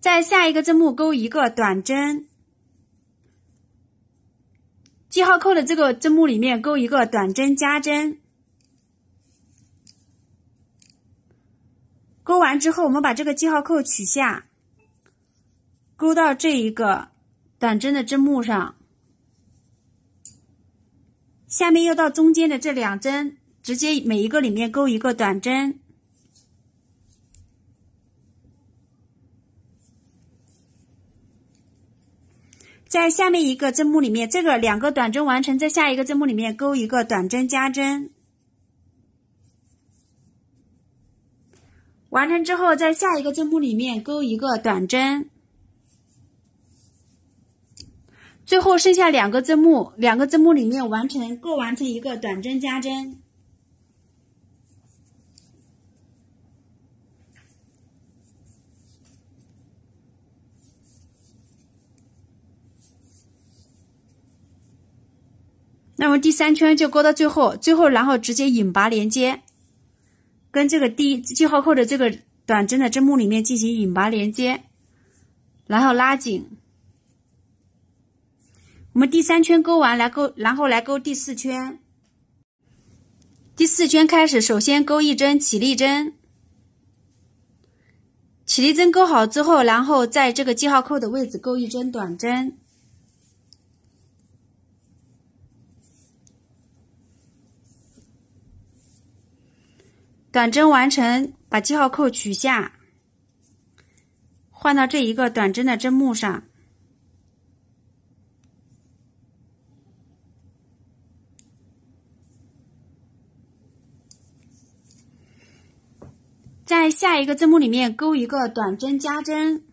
在下一个针目勾一个短针，记号扣的这个针目里面勾一个短针加针。勾完之后，我们把这个记号扣取下，钩到这一个短针的针目上。下面又到中间的这两针，直接每一个里面勾一个短针。在下面一个针目里面，这个两个短针完成，在下一个针目里面钩一个短针加针，完成之后，在下一个针目里面钩一个短针，最后剩下两个针目，两个针目里面完成各完成一个短针加针。那么第三圈就钩到最后，最后然后直接引拔连接，跟这个第记号扣的这个短针的针目里面进行引拔连接，然后拉紧。我们第三圈钩完来钩，然后来钩第四圈。第四圈开始，首先钩一针起立针，起立针钩好之后，然后在这个记号扣的位置钩一针短针。短针完成，把记号扣取下，换到这一个短针的针目上，在下一个针目里面勾一个短针加针，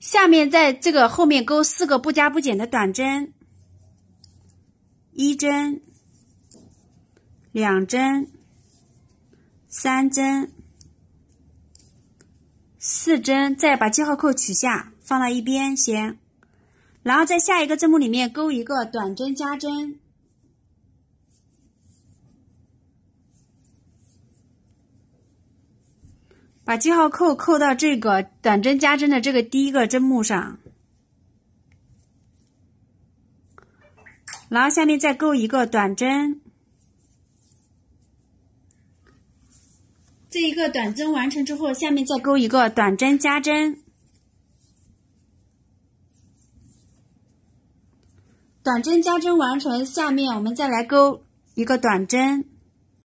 下面在这个后面勾四个不加不减的短针，一针。两针，三针，四针，再把记号扣取下，放到一边先，然后在下一个针目里面钩一个短针加针，把记号扣扣到这个短针加针的这个第一个针目上，然后下面再钩一个短针。这一个短针完成之后，下面再钩一个短针加针，短针加针完成，下面我们再来钩一个短针。